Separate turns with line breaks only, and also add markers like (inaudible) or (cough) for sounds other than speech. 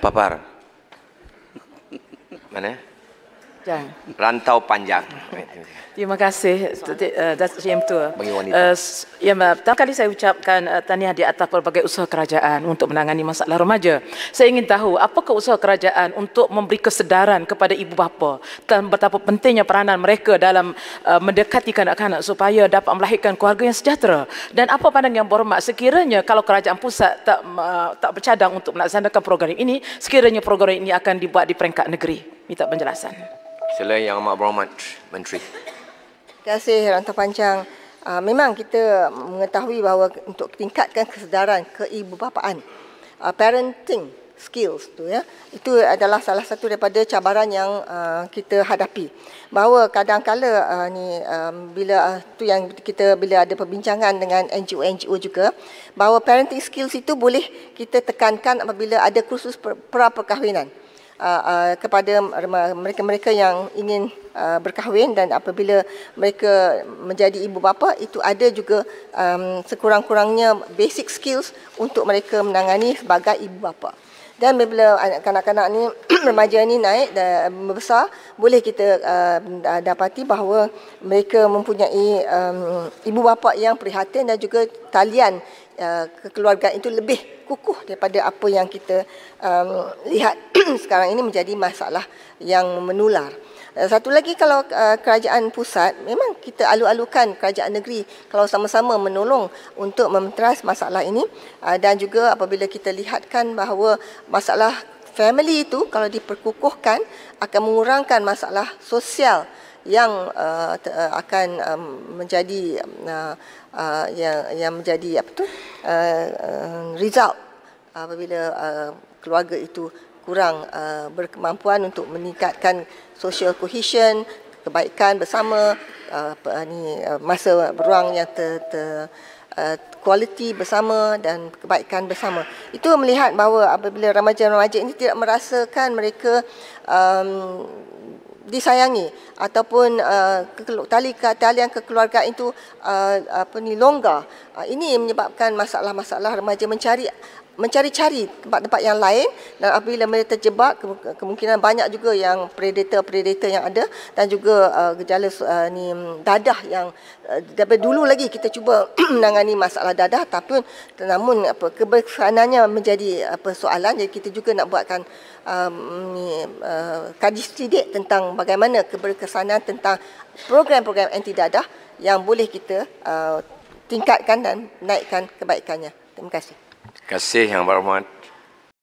papar. Mana? panjang. Rantau panjang. Terima kasih Datuk eh, uh, Yang Tua. Bagi wanita. Eh, ya, Pertama kali saya ucapkan uh, eh, tahniah di atas pelbagai usaha kerajaan untuk menangani masalah remaja. Saya ingin tahu apa ke usaha kerajaan untuk memberi kesedaran kepada ibu bapa dan betapa pentingnya peranan mereka dalam uh, mendekati kanak-kanak supaya dapat melahirkan keluarga yang sejahtera. Dan apa pandangan yang berhormat sekiranya kalau kerajaan pusat tak, uh, tak bercadang untuk melaksanakan program ini, sekiranya program ini akan dibuat di peringkat negeri. Minta penjelasan.
Sila Yang Amat Berhormat Menteri. Terima
kasih Rantau Panjang. Ah, memang kita mengetahui
bahawa untuk tingkatkan kesedaran keibubapaan, uh, parenting skills tu ya, itu adalah salah satu daripada cabaran yang uh, kita hadapi. Bahawa kadangkala uh, ni um, bila uh, tu yang kita bila ada perbincangan dengan NGO-NGO juga, bahawa parenting skills itu boleh kita tekankan apabila ada kursus pra perkahwinan. Uh, uh, kepada mereka-mereka yang ingin uh, berkahwin dan apabila mereka menjadi ibu bapa itu ada juga um, sekurang-kurangnya basic skills untuk mereka menangani sebagai ibu bapa. Dan bila kanak-kanak ni (clears throat) remaja ni naik dan besar boleh kita uh, dapati bahawa mereka mempunyai um, ibu bapa yang prihatin dan juga talian Eh, kekeluargaan itu lebih kukuh daripada apa yang kita um, lihat (clears throat) sekarang ini menjadi masalah yang menular. Eh, satu lagi kalau uh, kerajaan pusat memang kita alu-alukan kerajaan negeri kalau sama-sama menolong untuk memteras masalah ini uh, dan juga apabila kita lihatkan bahawa masalah family itu kalau diperkukuhkan akan mengurangkan masalah sosial yang uh, uh, akan um, menjadi um, uh, uh, yang yang menjadi apa tu uh, uh, result apabila uh, keluarga itu kurang uh, berkemampuan untuk meningkatkan social cohesion kebaikan bersama uh, uh ni uh, masa beruang yang ter, ter kualiti uh, bersama dan kebaikan bersama. Itu melihat bahawa apabila remaja-remaja ini tidak merasakan mereka um, disayangi ataupun uh, tali yang kekeluargaan itu uh, apa ni longgar uh, ini menyebabkan masalah-masalah remaja mencari mencari-cari tempat-tempat yang lain dan apabila mereka terjebak kemungkinan banyak juga yang predator-predator yang ada dan juga uh, gejala uh, ni mm, dadah yang uh, dari dulu lagi kita cuba (clears throat) menangani masalah dadah tapi namun apa kebersanannya menjadi apa soalan jadi kita juga nak buatkan um, ni uh, kaji sedikit tentang bagaimana keberkesanan tentang program-program anti dadah yang boleh kita uh, tingkatkan dan naikkan kebaikannya terima kasih
kasih yang berhormat